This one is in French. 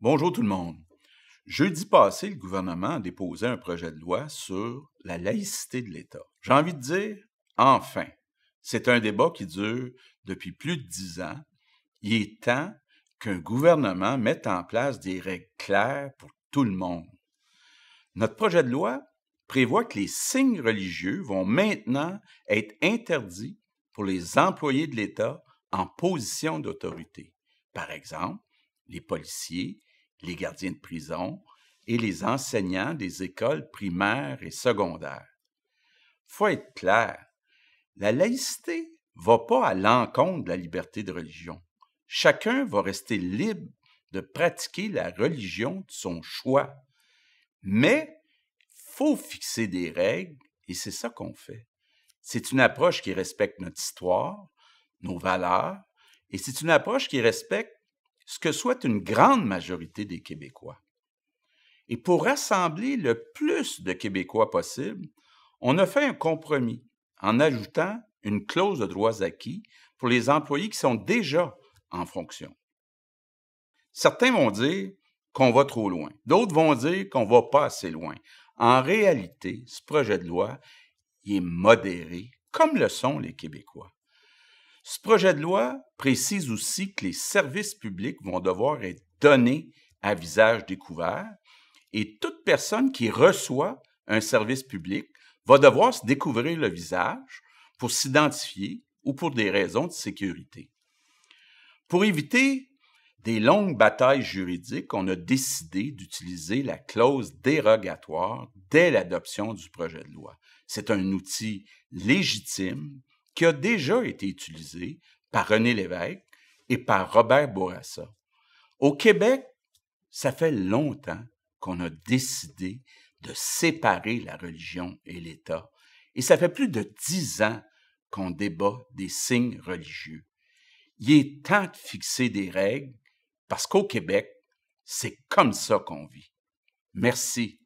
Bonjour tout le monde. Jeudi passé, le gouvernement a déposé un projet de loi sur la laïcité de l'État. J'ai envie de dire, enfin, c'est un débat qui dure depuis plus de dix ans. Il est temps qu'un gouvernement mette en place des règles claires pour tout le monde. Notre projet de loi prévoit que les signes religieux vont maintenant être interdits pour les employés de l'État en position d'autorité. Par exemple, les policiers, les gardiens de prison et les enseignants des écoles primaires et secondaires. Faut être clair, la laïcité va pas à l'encontre de la liberté de religion. Chacun va rester libre de pratiquer la religion de son choix. Mais faut fixer des règles et c'est ça qu'on fait. C'est une approche qui respecte notre histoire, nos valeurs, et c'est une approche qui respecte ce que souhaite une grande majorité des Québécois. Et pour rassembler le plus de Québécois possible, on a fait un compromis en ajoutant une clause de droits acquis pour les employés qui sont déjà en fonction. Certains vont dire qu'on va trop loin, d'autres vont dire qu'on va pas assez loin. En réalité, ce projet de loi est modéré, comme le sont les Québécois. Ce projet de loi précise aussi que les services publics vont devoir être donnés à visage découvert et toute personne qui reçoit un service public va devoir se découvrir le visage pour s'identifier ou pour des raisons de sécurité. Pour éviter des longues batailles juridiques, on a décidé d'utiliser la clause dérogatoire dès l'adoption du projet de loi. C'est un outil légitime qui a déjà été utilisé par René Lévesque et par Robert Bourassa. Au Québec, ça fait longtemps qu'on a décidé de séparer la religion et l'État, et ça fait plus de dix ans qu'on débat des signes religieux. Il est temps de fixer des règles, parce qu'au Québec, c'est comme ça qu'on vit. Merci